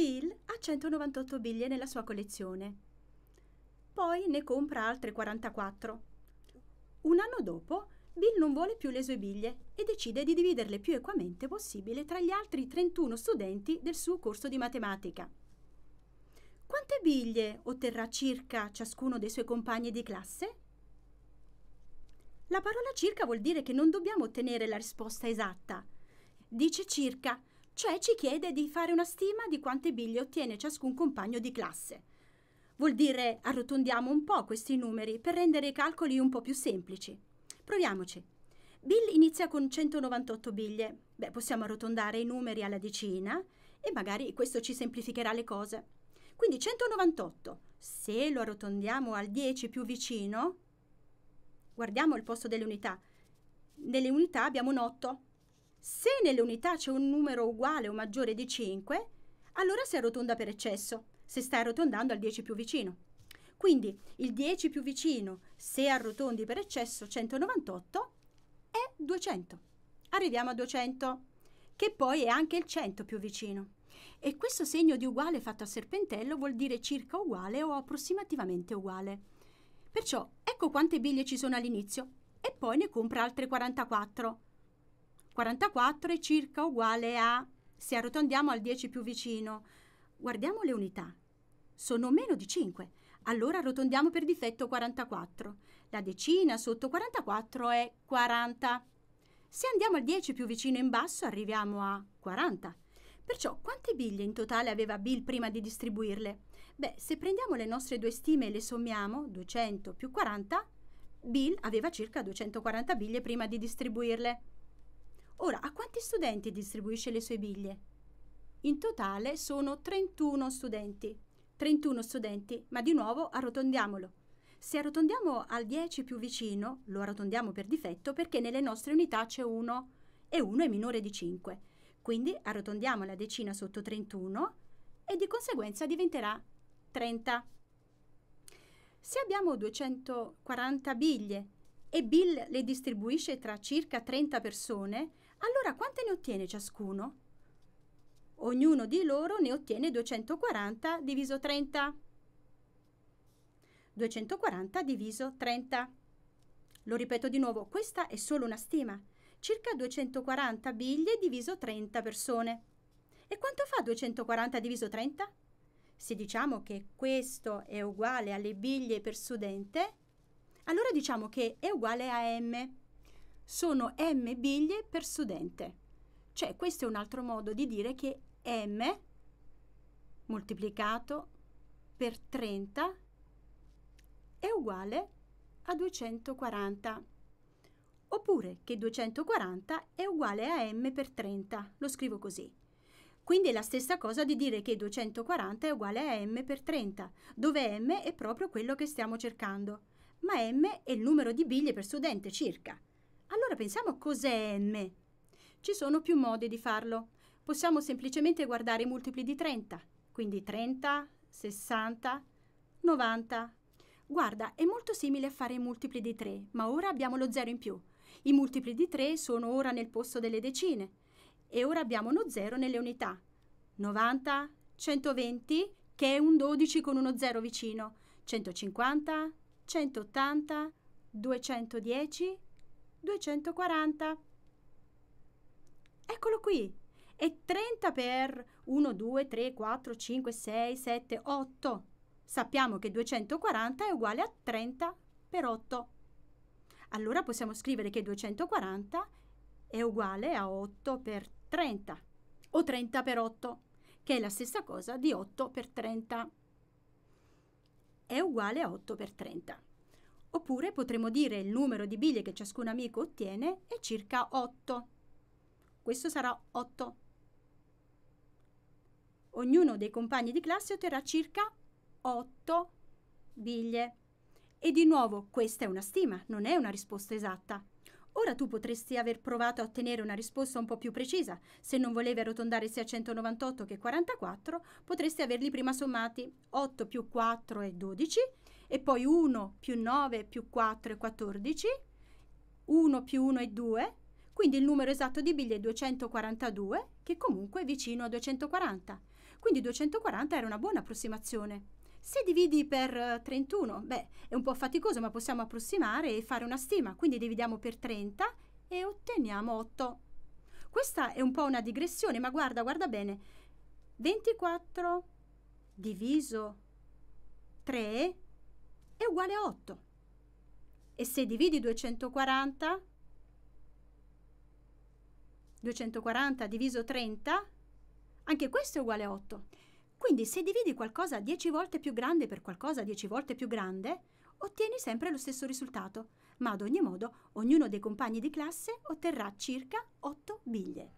Bill ha 198 biglie nella sua collezione. Poi ne compra altre 44. Un anno dopo, Bill non vuole più le sue biglie e decide di dividerle più equamente possibile tra gli altri 31 studenti del suo corso di matematica. Quante biglie otterrà circa ciascuno dei suoi compagni di classe? La parola circa vuol dire che non dobbiamo ottenere la risposta esatta. Dice circa cioè ci chiede di fare una stima di quante biglie ottiene ciascun compagno di classe. Vuol dire arrotondiamo un po' questi numeri per rendere i calcoli un po' più semplici. Proviamoci. Bill inizia con 198 biglie. Beh, possiamo arrotondare i numeri alla decina e magari questo ci semplificherà le cose. Quindi 198. Se lo arrotondiamo al 10 più vicino, guardiamo il posto delle unità. Nelle unità abbiamo un 8 se nelle unità c'è un numero uguale o maggiore di 5, allora si arrotonda per eccesso, se stai arrotondando al 10 più vicino. Quindi il 10 più vicino, se arrotondi per eccesso 198, è 200. Arriviamo a 200, che poi è anche il 100 più vicino. E questo segno di uguale fatto a serpentello vuol dire circa uguale o approssimativamente uguale. Perciò ecco quante biglie ci sono all'inizio e poi ne compra altre 44. 44 è circa uguale a, se arrotondiamo al 10 più vicino, guardiamo le unità, sono meno di 5, allora arrotondiamo per difetto 44. La decina sotto 44 è 40. Se andiamo al 10 più vicino in basso arriviamo a 40. Perciò quante biglie in totale aveva Bill prima di distribuirle? Beh, se prendiamo le nostre due stime e le sommiamo, 200 più 40, Bill aveva circa 240 biglie prima di distribuirle. Ora, a quanti studenti distribuisce le sue biglie? In totale sono 31 studenti. 31 studenti, ma di nuovo arrotondiamolo. Se arrotondiamo al 10 più vicino, lo arrotondiamo per difetto perché nelle nostre unità c'è 1 e 1 è minore di 5. Quindi arrotondiamo la decina sotto 31 e di conseguenza diventerà 30. Se abbiamo 240 biglie e Bill le distribuisce tra circa 30 persone, allora quante ne ottiene ciascuno? Ognuno di loro ne ottiene 240 diviso 30. 240 diviso 30. Lo ripeto di nuovo, questa è solo una stima. Circa 240 biglie diviso 30 persone. E quanto fa 240 diviso 30? Se diciamo che questo è uguale alle biglie per studente, allora diciamo che è uguale a m sono m biglie per studente. Cioè questo è un altro modo di dire che m moltiplicato per 30 è uguale a 240. Oppure che 240 è uguale a m per 30. Lo scrivo così. Quindi è la stessa cosa di dire che 240 è uguale a m per 30, dove m è proprio quello che stiamo cercando, ma m è il numero di biglie per studente circa. Allora pensiamo cos'è m. Ci sono più modi di farlo. Possiamo semplicemente guardare i multipli di 30, quindi 30, 60, 90. Guarda, è molto simile a fare i multipli di 3, ma ora abbiamo lo 0 in più. I multipli di 3 sono ora nel posto delle decine e ora abbiamo uno 0 nelle unità. 90, 120, che è un 12 con uno 0 vicino, 150, 180, 210, 240. Eccolo qui. E 30 per 1, 2, 3, 4, 5, 6, 7, 8. Sappiamo che 240 è uguale a 30 per 8. Allora possiamo scrivere che 240 è uguale a 8 per 30 o 30 per 8, che è la stessa cosa di 8 per 30. È uguale a 8 per 30. Oppure potremmo dire il numero di biglie che ciascun amico ottiene è circa 8. Questo sarà 8. Ognuno dei compagni di classe otterrà circa 8 biglie. E di nuovo, questa è una stima, non è una risposta esatta. Ora tu potresti aver provato a ottenere una risposta un po' più precisa. Se non volevi arrotondare sia 198 che 44, potresti averli prima sommati 8 più 4 è 12 e poi 1 più 9 più 4 è 14, 1 più 1 è 2, quindi il numero esatto di biglie è 242, che comunque è vicino a 240. Quindi 240 era una buona approssimazione. Se dividi per 31, eh, beh, è un po' faticoso, ma possiamo approssimare e fare una stima. Quindi dividiamo per 30 e otteniamo 8. Questa è un po' una digressione, ma guarda, guarda bene. 24 diviso 3 è uguale a 8. E se dividi 240, 240 diviso 30, anche questo è uguale a 8. Quindi se dividi qualcosa 10 volte più grande per qualcosa 10 volte più grande, ottieni sempre lo stesso risultato, ma ad ogni modo ognuno dei compagni di classe otterrà circa 8 biglie.